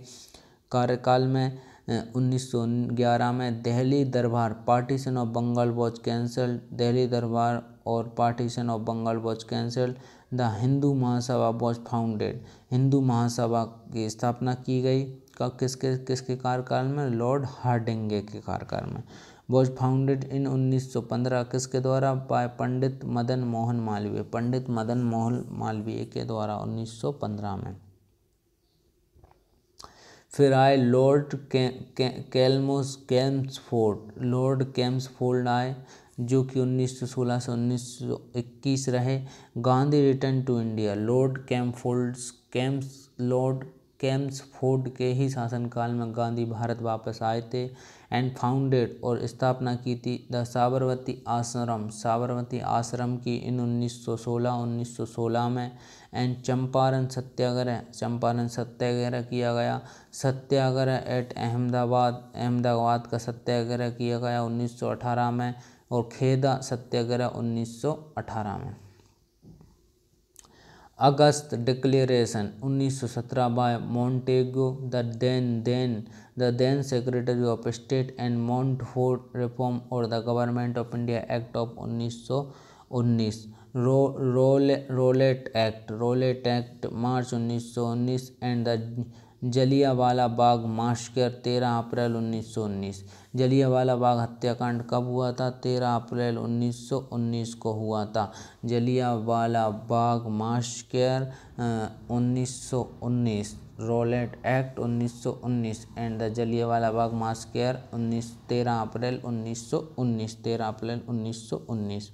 कार्यकाल में 1911 में Delhi darbar partition of Bengal was cancel Delhi darbar और partition of Bengal was cancelled the Hindu Mahasabha was founded Hindu Mahasabha की स्थापना की गई का किसके किसके कार्यकाल में लॉर्ड हार्डिंगे के कार्यकाल में वॉज फाउंडेड इन 1915 किसके द्वारा बाय पंडित मदन मोहन मालवीय पंडित मदन मोहन मालवीय के द्वारा 1915 में फिर आए लॉर्ड कैलमोस कैम्सफोर्ड लॉर्ड कैम्सफोर्ड आए जो कि उन्नीस सौ सोलह से उन्नीस सौ इक्कीस रहे Gandhi return to India Lord कैम्फोल्ड्स कैम्स लॉर्ड कैम्सफोर्ड के ही शासनकाल में गांधी भारत वापस आए थे एंड फाउंडेड और स्थापना की थी द साबरमती आश्रम साबरमती आश्रम की इन 1916 1916 में एंड चंपारण सत्याग्रह चंपारण सत्याग्रह किया गया सत्याग्रह एट अहमदाबाद अहमदाबाद का सत्याग्रह किया गया 1918 में और खेदा सत्याग्रह 1918 में August declaration 1917 by Montagu the then then the then secretary of state and Montford reform और the government of India act of 1919 रो रोले Rowlatt act Rowlatt act March 1919 and the Jallianwala Bagh massacre तेरह अप्रैल उन्नीस सौ उन्नीस जलियावाला बाग हत्याकांड कब हुआ था तेरह अप्रैल उन्नीस सौ उन्नीस को हुआ था जलियावाला बाग मास्कर उन्नीस सौ उन्नीस रोलेट एक्ट उन्नीस सौ उन्नीस and the Jallianwala Bagh massacre उन्नीस तेरह अप्रैल उन्नीस सौ उन्नीस तेरह अप्रैल उन्नीस सौ उन्नीस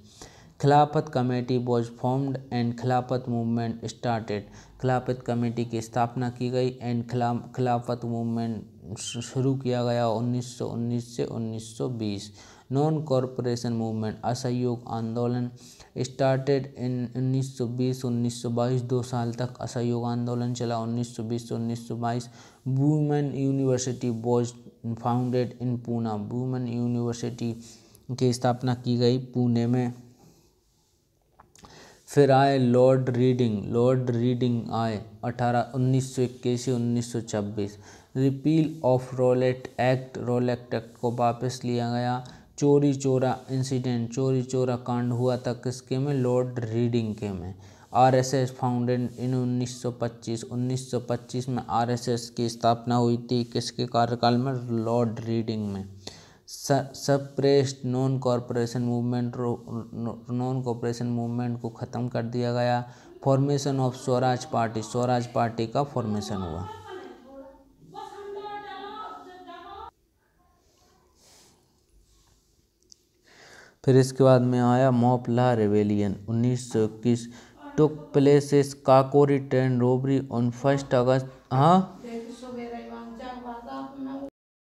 Khilafat committee was formed and Khilafat movement started Khilafat committee की स्थापना की गई एंड खिला खिलाफत मूवमेंट शुरू किया गया 1919 से 1920 नॉन कॉरपोरेशन मूवमेंट असहयोग आंदोलन स्टार्टेड इन 1920 1922 दो साल तक असहयोग आंदोलन चला 1920 से 1922 women university was founded in Poona women university की स्थापना की गई पुणे में फिर आए लॉर्ड रीडिंग लॉर्ड रीडिंग आए अठारह उन्नीस सौ इक्यासी उन्नीस सौ छब्बीस repeal of Rowlatt act Rowlatt act को वापस लिया गया चोरी चोरा इंसिडेंट चोरी चोरा कांड हुआ था किसके में लॉर्ड रीडिंग के में आरएसएस फाउंडेड इन 1925 1925 में आरएसएस की स्थापना हुई थी किसके कार्यकाल में लॉर्ड रीडिंग में प्रेस्ट non cooperation movement non cooperation movement को ख़त्म कर दिया गया फॉर्मेशन ऑफ स्वराज पार्टी स्वराज पार्टी का फॉर्मेशन हुआ फिर इसके बाद में आया मोपला रेवेलियन उन्नीस सौ इक्कीस took places Kakori train robbery on first August हाँ